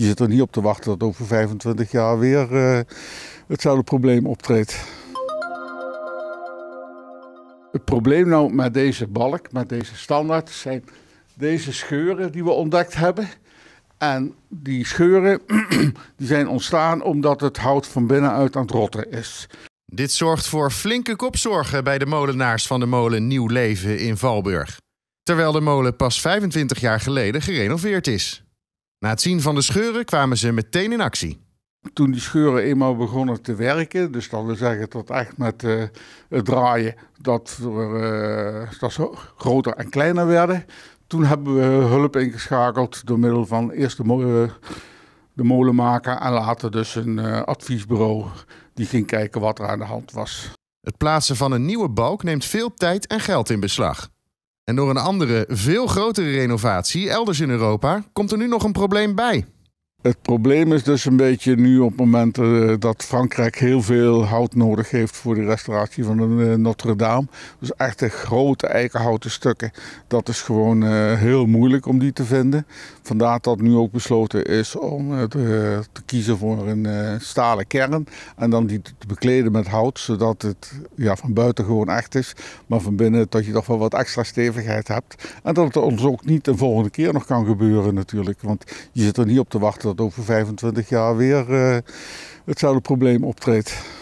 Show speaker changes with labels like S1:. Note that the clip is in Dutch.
S1: je zit er niet op te wachten dat over 25 jaar weer uh, eh, hetzelfde probleem optreedt. Het probleem nou met deze balk, met deze standaard, zijn deze scheuren die we ontdekt hebben. En die scheuren die zijn ontstaan omdat het hout van binnenuit aan het rotten is.
S2: Dit zorgt voor flinke kopzorgen bij de molenaars van de molen Nieuw Leven in Valburg. Terwijl de molen pas 25 jaar geleden gerenoveerd is. Na het zien van de scheuren kwamen ze meteen in actie.
S1: Toen die scheuren eenmaal begonnen te werken, dus dat wil zeggen tot echt met eh, het draaien, dat, eh, dat ze groter en kleiner werden. Toen hebben we hulp ingeschakeld door middel van eerst de, eh, molenmaker en later dus een adviesbureau die ging kijken wat er aan de hand was.
S2: Het plaatsen van een nieuwe balk neemt veel tijd en geld in beslag. En door een andere, veel grotere renovatie elders in Europa komt er nu nog een probleem bij.
S1: Het probleem is dus een beetje nu op het moment eh, dat Frankrijk heel veel hout nodig heeft voor de restauratie van de eh, Notre Dame. Dus echte grote eikenhouten stukken. Dat is gewoon eh, heel moeilijk om die te vinden. Vandaar dat nu ook besloten is om te, te, kiezen voor een stalen kern. En dan die te bekleden met hout, zodat het ja, van buiten gewoon echt is. Maar van binnen dat je toch wel wat extra stevigheid hebt. En dat het ons ook niet de volgende keer nog kan gebeuren natuurlijk. Want je zit er niet op te wachten dat over 25 jaar weer eh, hetzelfde probleem optreedt.